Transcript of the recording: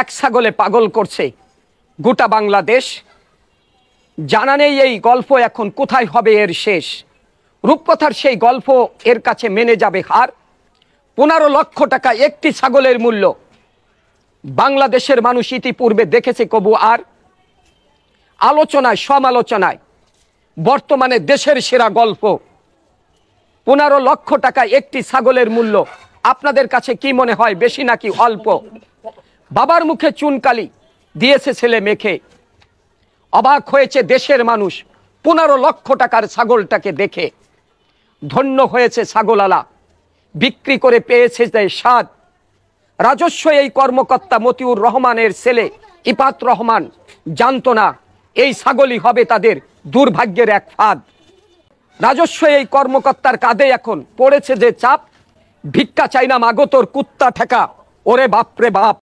এক ছাগলে পাগল করছে গোটা বাংলাদেশ জানা নেই এই গল্প এখন কোথায় হবে এর শেষ রূপকথার সেই গল্প এর কাছে মেনে যাবে হার পনেরো লক্ষ টাকা একটি ছাগলের মূল্য বাংলাদেশের মানুষ ইতিপূর্বে দেখেছে কবু আর আলোচনায় সমালোচনায় বর্তমানে দেশের সেরা গল্প পনেরো লক্ষ টাকা একটি ছাগলের মূল্য আপনাদের কাছে কি মনে হয় বেশি নাকি অল্প বাবার মুখে চুনকালি দিয়েছে ছেলে মেখে অবাক হয়েছে দেশের মানুষ পনেরো লক্ষ টাকার ছাগলটাকে দেখে ধন্য হয়েছে ছাগলালা বিক্রি করে পেয়েছে যে স্বাদ রাজস্ব এই কর্মকর্তা মতিউর রহমানের ছেলে ইপাত রহমান জানত না এই ছাগলই হবে তাদের দুর্ভাগ্যের এক ফাঁদ রাজস্ব এই কর্মকর্তার কাঁধে এখন পড়েছে যে চাপ ভিক্ষা চাই না মাগতর কুত্তা ঠেকা ওরে বাপরে বাপ